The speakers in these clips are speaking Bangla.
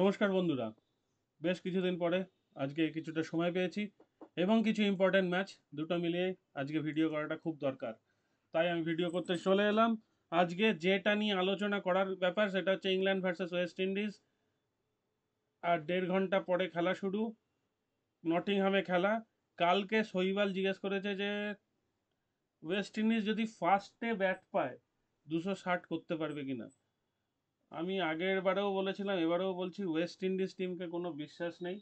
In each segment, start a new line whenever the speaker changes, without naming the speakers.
নমস্কার বন্ধুরা বেশ কিছুদিন পরে আজকে কিছুটা সময় পেয়েছি এবং কিছু ইম্পর্টেন্ট ম্যাচ দুটো মিলিয়ে আজকে ভিডিও করাটা খুব দরকার তাই আমি ভিডিও করতে চলে এলাম আজকে যেটা নিয়ে আলোচনা করার ব্যাপার সেটা হচ্ছে ইংল্যান্ড ভার্সেস ওয়েস্ট ইন্ডিজ আর দেড় ঘন্টা পরে খেলা শুরু নটিংহামে খেলা কালকে শৈবাল জিজ্ঞেস করেছে যে ওয়েস্ট ইন্ডিজ যদি ফার্স্টে ব্যাট পায় দুশো ষাট করতে পারবে কিনা আমি আগের বারেও বলেছিলাম এবারেও বলছি ওয়েস্ট ইন্ডিজ টিমকে কোনো বিশ্বাস নেই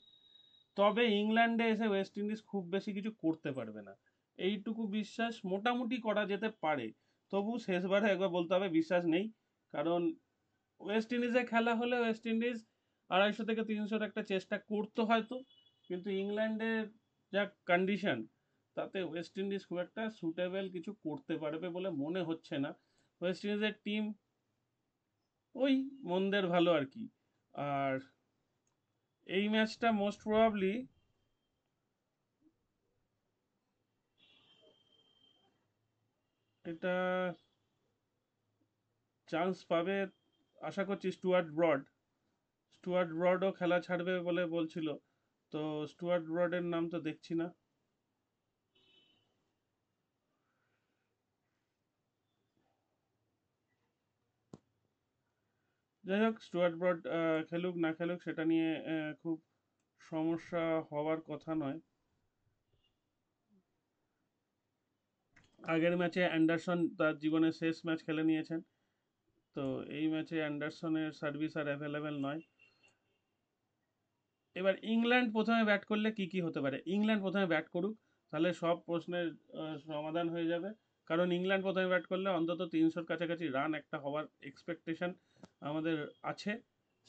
তবে ইংল্যান্ডে এসে ওয়েস্ট ইন্ডিজ খুব বেশি কিছু করতে পারবে না এইটুকু বিশ্বাস মোটামুটি করা যেতে পারে তবু শেষবারে একবার বলতে হবে বিশ্বাস নেই কারণ ওয়েস্ট ইন্ডিজে খেলা হলে ওয়েস্ট ইন্ডিজ আড়াইশো থেকে তিনশোর একটা চেষ্টা করতো হয়তো কিন্তু ইংল্যান্ডের যা কন্ডিশন তাতে ওয়েস্ট ইন্ডিজ খুব একটা সুটেবেল কিছু করতে পারবে বলে মনে হচ্ছে না ওয়েস্ট ইন্ডিজের টিম ওই মন্দের ভালো আর কি আর এই ম্যাচটা মোস্ট প্রবাবলি এটা চান্স পাবে আশা করছি স্টুয়ার্ট ব্রড স্টুয়ার্ট ব্রডও খেলা ছাড়বে বলে বলছিল তো স্টুয়ার্ট ব্রডের নাম তো দেখছি না যাই হোক স্টুয়ার্ট ব্রড খেলুক না খেলুক সেটা নিয়ে খুব সমস্যা হওয়ার কথা নয় আগের ম্যাচে অ্যান্ডারসন তার জীবনের শেষ ম্যাচ খেলে নিয়েছেন তো এই ম্যাচে অ্যান্ডারসনের সার্ভিস আর অ্যাভেলেবেল নয় এবার ইংল্যান্ড প্রথমে ব্যাট করলে কি কি হতে পারে ইংল্যান্ড প্রথমে ব্যাট করুক তাহলে সব প্রশ্নের সমাধান হয়ে যাবে কারণ ইংল্যান্ড প্রথমে ব্যাট করলে অন্তত তিনশোর কাছাকাছি রান একটা হওয়ার এক্সপেকটেশন আমাদের আছে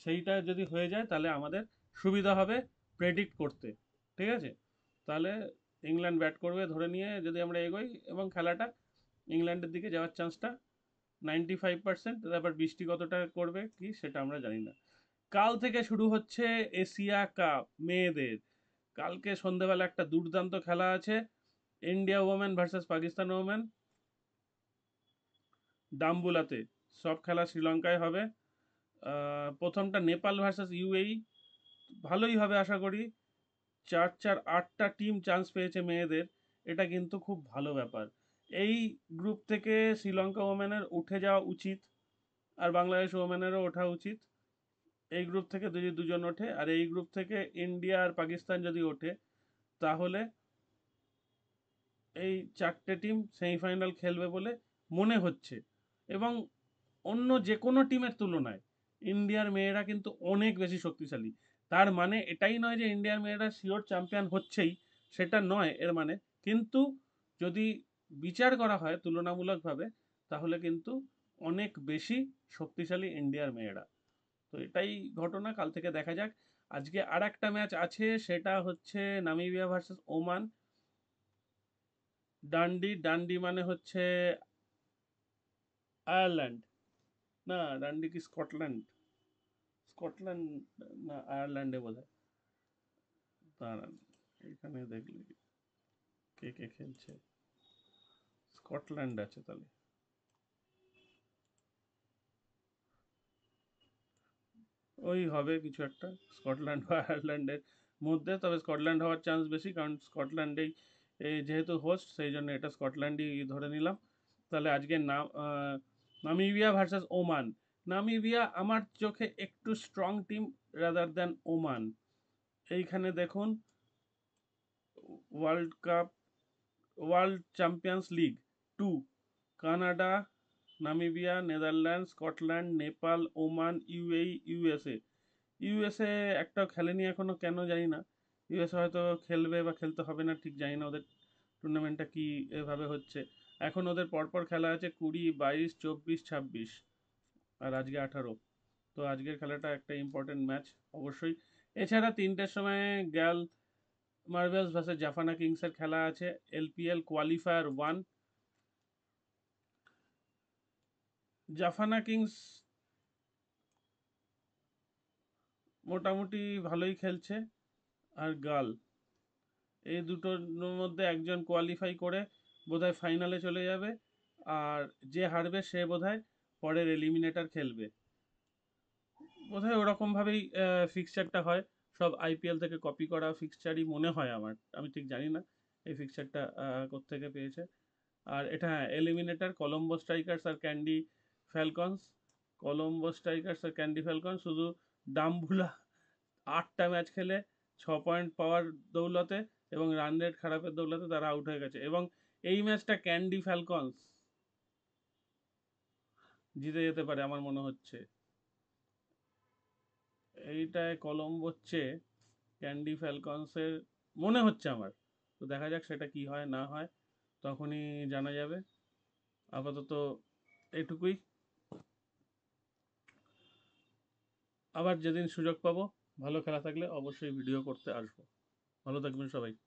সেইটা যদি হয়ে যায় তাহলে আমাদের সুবিধা হবে প্রেডিক্ট করতে ঠিক আছে তাহলে ইংল্যান্ড ব্যাট করবে ধরে নিয়ে যদি আমরা এগোই এবং খেলাটা ইংল্যান্ডের দিকে যাওয়ার চান্সটা নাইনটি ফাইভ পার্সেন্ট তারপর বৃষ্টি কতটা করবে কি সেটা আমরা জানি না কাল থেকে শুরু হচ্ছে এশিয়া কাপ মেয়েদের কালকে সন্ধ্যেবেলা একটা দুর্দান্ত খেলা আছে India women versus Pakistan women ডাম্বুলাতে সব খেলা শ্রীলঙ্কায় হবে প্রথমটা নেপাল ভার্সেস ইউএই ভালোই হবে আশা করি চার চার আটটা টিম চান্স পেয়েছে মেয়েদের এটা কিন্তু খুব ভালো ব্যাপার এই গ্রুপ থেকে শ্রীলঙ্কা ওমেনের উঠে যাওয়া উচিত আর বাংলাদেশ ওমেনেরও ওঠা উচিত এই গ্রুপ থেকে যদি দুজন ওঠে আর এই গ্রুপ থেকে ইন্ডিয়া আর পাকিস্তান যদি ওঠে তাহলে এই চারটে টিম সেমিফাইনাল খেলবে বলে মনে হচ্ছে এবং অন্য যে কোনো টিমের তুলনায় ইন্ডিয়ার মেয়েরা কিন্তু অনেক বেশি শক্তিশালী তার মানে এটাই নয় যে ইন্ডিয়ার মেয়েরা শিওর চ্যাম্পিয়ন হচ্ছেই সেটা নয় এর মানে কিন্তু যদি বিচার করা হয় তুলনামূলকভাবে তাহলে কিন্তু অনেক বেশি শক্তিশালী ইন্ডিয়ার মেয়েরা তো এটাই ঘটনা কাল থেকে দেখা যাক আজকে আর একটা ম্যাচ আছে সেটা হচ্ছে Namibia versus Oman Dundee Dundee মানে হচ্ছে আয়ারল্যান্ড না ডানদিকে কি স্কটল্যান্ড স্কটল্যান্ড না আয়ারল্যান্ডে বোধ হয় দাঁড়ান এখানে দেখলে কে কে খেলছে স্কটল্যান্ড আছে তাহলে ওই হবে কিছু একটা স্কটল্যান্ড বা আয়ারল্যান্ডের মধ্যে তবে স্কটল্যান্ড হওয়ার চান্স বেশি কারণ স্কটল্যান্ডেই যেহেতু হোস্ট সেই জন্য এটা স্কটল্যান্ডই ধরে নিলাম তাহলে আজকে নাম নামিবিয়া ভার্সেস ওমান নামিবিয়া আমার চোখে একটু strong team rather than Oman এইখানে দেখুন world cup world champions league two Canada Namibia Netherland Scotland Nepal Oman UAE USA USA একটা খেলেনি এখনও কেন জানি না ইউএসএ হয়তো খেলবে বা খেলতে হবে না ঠিক জানি না ওদের টুর্নামেন্টটা কী এভাবে হচ্ছে এখন ওদের পরপর খেলা আছে কুড়ি বাইশ চব্বিশ ছাব্বিশ আর আজকে আঠারো তো আজকের খেলাটা একটা ইম্পর্টেন্ট ম্যাচ অবশ্যই এছাড়া তিনটের সময় গ্যাল মার্ভেলস ভার্সেস জাফানা কিংসের খেলা আছে LPL qualifier one Jaffna Kings মোটামুটি ভালোই খেলছে আর গাল এই দুটোর মধ্যে একজন কোয়ালিফাই করে বোধহয় ফাইনালে চলে যাবে আর যে হারবে সে বোধহয় পরের এলিমিনেটার খেলবে বোধহয় ওরকমভাবেই ফিক্সচারটা হয় সব আইপিএল থেকে কপি করা ফিক্সচারই মনে হয় আমার আমি ঠিক জানি না এই ফিক্সচারটা কোথেকে পেয়েছে আর এটা হ্যাঁ এলিমিনেটার কলম্বো স্ট্রাইকার্স আর ক্যান্ডি ফ্যালকনস কলম্বো স্ট্রাইকার্স আর ক্যান্ডি ফ্যালকনস শুধু ডাম্বুলা আটটা ম্যাচ খেলে ছ পয়েন্ট পাওয়ার দৌলতে এবং রান রেট খারাপের দৌলতে তারা আউট হয়ে গেছে এবং এই ম্যাচটা ক্যান্ডি ফ্যালকনস জিতে যেতে পারে আমার মনে হচ্ছে এইটায় কলম হচ্ছে ক্যান্ডি ফ্যালকনসের মনে হচ্ছে আমার তো দেখা যাক সেটা কি হয় না হয় তখনই জানা যাবে আপাতত এটুকুই আবার যেদিন সুযোগ পাবো ভালো খেলা থাকলে অবশ্যই ভিডিও করতে আসবো ভালো থাকবেন সবাই